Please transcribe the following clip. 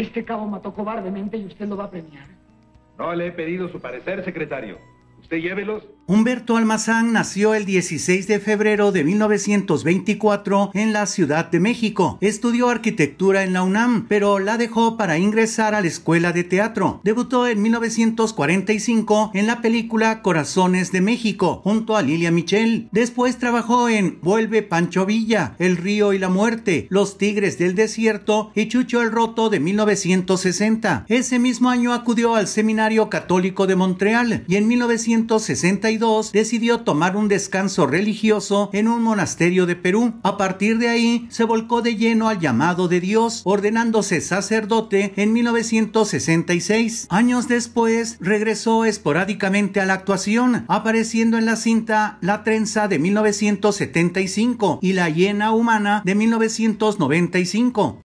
Este cabo mató cobardemente y usted lo va a premiar. No le he pedido su parecer, secretario. Humberto Almazán nació el 16 de febrero de 1924 en la Ciudad de México. Estudió arquitectura en la UNAM, pero la dejó para ingresar a la escuela de teatro. Debutó en 1945 en la película Corazones de México junto a Lilia Michel. Después trabajó en Vuelve Pancho Villa, El Río y la Muerte, Los Tigres del Desierto y Chucho el Roto de 1960. Ese mismo año acudió al Seminario Católico de Montreal y en 1962 decidió tomar un descanso religioso en un monasterio de Perú. A partir de ahí se volcó de lleno al llamado de Dios, ordenándose sacerdote en 1966. Años después regresó esporádicamente a la actuación, apareciendo en la cinta La trenza de 1975 y La hiena humana de 1995.